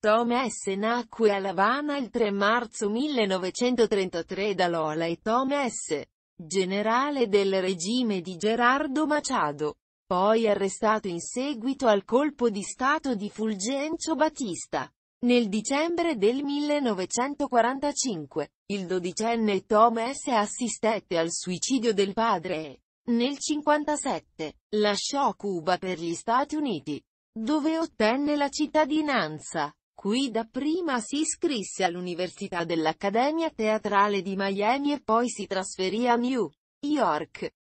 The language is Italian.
Tom S. nacque a Lavana il 3 marzo 1933 da Lola e Tom S., generale del regime di Gerardo Machado, poi arrestato in seguito al colpo di stato di Fulgencio Batista. Nel dicembre del 1945, il dodicenne Tom S. assistette al suicidio del padre e, nel 57, lasciò Cuba per gli Stati Uniti, dove ottenne la cittadinanza. Qui dapprima si iscrisse all'Università dell'Accademia Teatrale di Miami e poi si trasferì a New York.